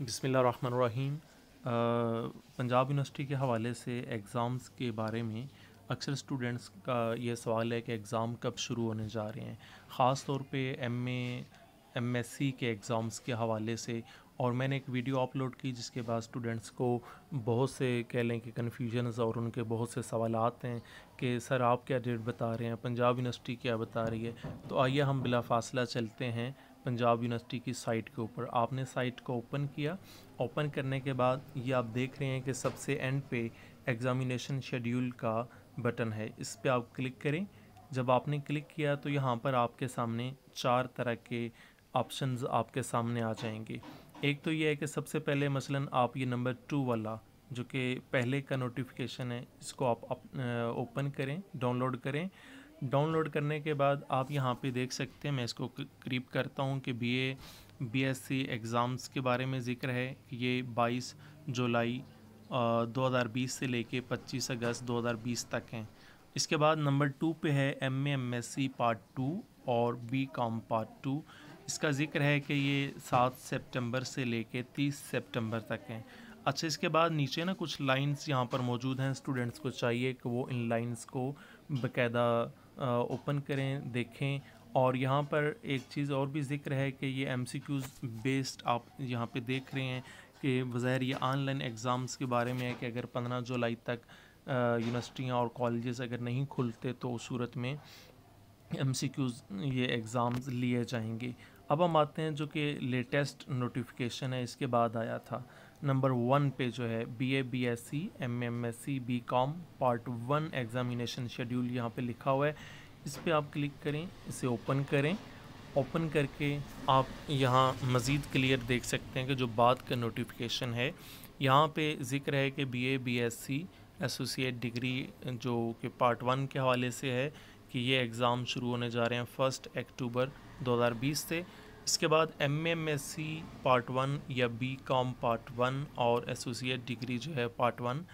बिसमीम पंजाब यूनिवर्सिटी के हवाले से एग्ज़ाम्स के बारे में अक्सर स्टूडेंट्स का ये सवाल है कि एग्ज़ाम कब शुरू होने जा रहे हैं ख़ास तौर पे एम एम एस सी के एग्ज़ाम्स के हवाले से और मैंने एक वीडियो अपलोड की जिसके बाद स्टूडेंट्स को बहुत से कह लें कि कन्फ्यूजन्स और उनके बहुत से सवाल हैं कि सर आप क्या डेट बता रहे हैं पंजाब यूनिवर्सिटी क्या बता रही है तो आइए हम बिला फासला चलते हैं पंजाब यूनिवर्सिटी की साइट के ऊपर आपने साइट को ओपन किया ओपन करने के बाद ये आप देख रहे हैं कि सबसे एंड पे एग्ज़ामिनेशन शेड्यूल का बटन है इस पर आप क्लिक करें जब आपने क्लिक किया तो यहाँ पर आपके सामने चार तरह के ऑप्शंस आपके सामने आ जाएंगे एक तो ये है कि सबसे पहले मसलन आप ये नंबर टू वाला जो कि पहले का नोटिफिकेशन है इसको आप ओपन करें डाउनलोड करें डाउनलोड करने के बाद आप यहाँ पे देख सकते हैं मैं इसको क्रीप करता हूँ कि B A B S C exams के बारे में ज़िक्र है ये 22 जुलाई 2020 से लेके 25 अगस्त 2020 तक हैं इसके बाद नंबर टू पे है M M S C part two और बी कॉम पार्ट टू इसका ज़िक्र है कि ये 7 सितंबर से लेके 30 सितंबर तक हैं अच्छा इसके बाद नीचे ना कुछ लाइंस यहाँ पर मौजूद हैं स्टूडेंट्स को चाहिए कि वो इन लाइंस को बकायदा ओपन करें देखें और यहाँ पर एक चीज़ और भी ज़िक्र है कि ये एम बेस्ड आप यहाँ पर देख रहे हैं कि बज़ाहिर ये ऑनलाइन एग्ज़ाम्स के बारे में है कि अगर पंद्रह जुलाई तक यूनिवर्सिटियाँ और कॉलेजेस अगर नहीं खुलते तो उस सूरत में एम ये एग्ज़ाम्स लिए जाएंगे अब हम आते हैं जो कि लेटेस्ट नोटिफिकेशन है इसके बाद आया था नंबर वन पे जो है B A B S C M M S C B com part one examination schedule यहाँ पे लिखा हुआ है इस पर आप क्लिक करें इसे ओपन करें ओपन करके आप यहाँ मज़ीद क्लियर देख सकते हैं कि जो बाद का नोटिफिकेशन है यहाँ पे ज़िक्र है कि B A B S C associate degree जो कि पार्ट वन के हवाले से है कि ये एग्ज़ाम शुरू होने जा रहे हैं फर्स्ट अक्टूबर 2020 से इसके बाद M M S C part one या बी कॉम पार्ट वन और एसोसिएट डिग्री जो है पार्ट वन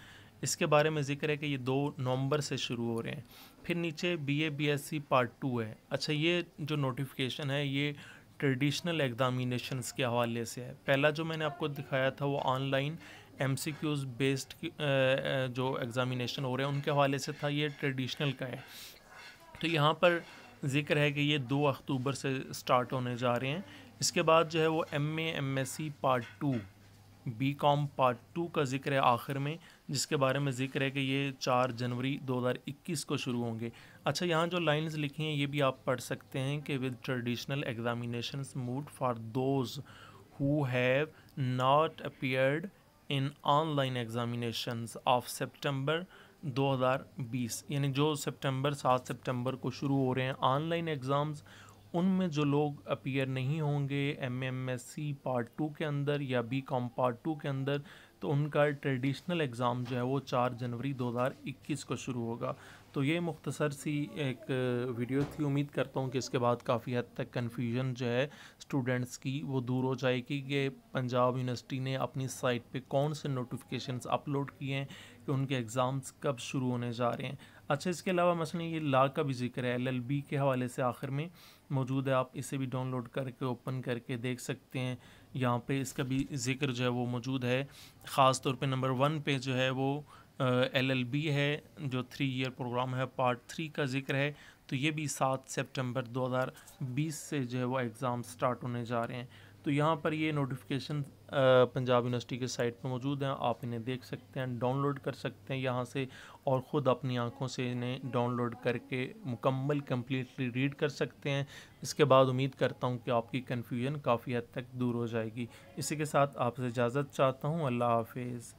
इसके बारे में जिक्र है कि ये दो नवंबर से शुरू हो रहे हैं फिर नीचे B A B S C part two है अच्छा ये जो नोटिफिकेशन है ये ट्रेडिशनल एग्ज़ामिनेशन के हवाले से है पहला जो मैंने आपको दिखाया था वो online M C Qs based जो एग्ज़ामिनेशन हो रहे हैं उनके हवाले से था ये ट्रेडिशनल का है तो यहाँ पर जिक्र है कि ये दो अक्टूबर से स्टार्ट होने जा रहे हैं इसके बाद जो है वो M M S C part two B com part two का जिक्र है आखिर में जिसके बारे में जिक्र है कि ये चार जनवरी 2021 को शुरू होंगे अच्छा यहाँ जो लाइंस लिखी हैं ये भी आप पढ़ सकते हैं कि with traditional examination mode for those who have not appeared in online examination of September 2020 यानी जो सितंबर सात सितंबर को शुरू हो रहे हैं ऑनलाइन एग्ज़ाम्स उनमें जो लोग अपीयर नहीं होंगे M M S C part two के अंदर या बी कॉम पार्ट टू के अंदर तो उनका ट्रेडिशनल एग्ज़ाम जो है वो चार जनवरी 2021 को शुरू होगा तो ये मुख्तसर सी एक वीडियो थी उम्मीद करता हूँ कि इसके बाद काफ़ी हद तक कन्फ्यूजन जो है स्टूडेंट्स की वो दूर हो जाएगी कि पंजाब यूनिवर्सिटी ने अपनी साइट पे कौन से नोटिफिकेशंस अपलोड किए हैं कि उनके एग्ज़ाम्स कब शुरू होने जा रहे हैं अच्छा इसके अलावा मसलन ये ला का भी जिक्र है एल के हवाले से आखिर में मौजूद है आप इसे भी डाउनलोड करके ओपन करके देख सकते हैं यहाँ पे इसका भी जिक्र जो है वो मौजूद है ख़ास तौर पे नंबर वन पे जो है वो एलएलबी है जो थ्री ईयर प्रोग्राम है पार्ट थ्री का जिक्र है तो ये भी सात सितंबर 2020 से जो है वो एग्ज़ाम स्टार्ट होने जा रहे हैं तो यहाँ पर ये नोटिफिकेशन पंजाब यूनिवर्सिटी के साइट पर मौजूद हैं आप इन्हें देख सकते हैं डाउनलोड कर सकते हैं यहाँ से और ख़ुद अपनी आंखों से इन्हें डाउनलोड करके मुकम्मल कम्प्लीटली रीड कर सकते हैं इसके बाद उम्मीद करता हूँ कि आपकी कन्फ्यूज़न काफ़ी हद तक दूर हो जाएगी इसी के साथ आपसे इजाज़त चाहता हूँ अल्लाह हाफिज़